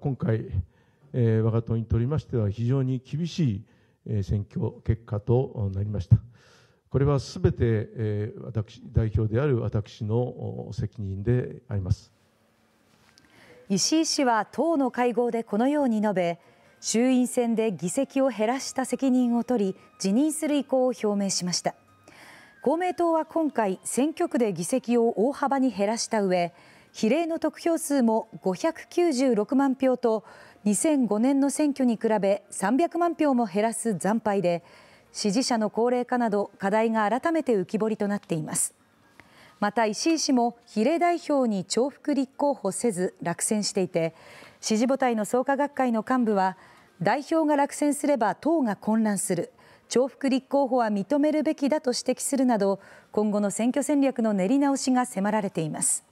今回、え我が党にとりましては非常に厳しい選挙結果となりました。これはすべてえ私代表である私の責任であります。石井氏は党の会合でこのように述べ、衆院選で議席を減らした責任を取り辞任する意向を表明しました公明党は今回選挙区で議席を大幅に減らした上比例の得票数も596万票と2005年の選挙に比べ300万票も減らす惨敗で支持者の高齢化など課題が改めて浮き彫りとなっていますまた石井氏も比例代表に重複立候補せず落選していて支持母体の創価学会の幹部は代表が落選すれば党が混乱する重複立候補は認めるべきだと指摘するなど今後の選挙戦略の練り直しが迫られています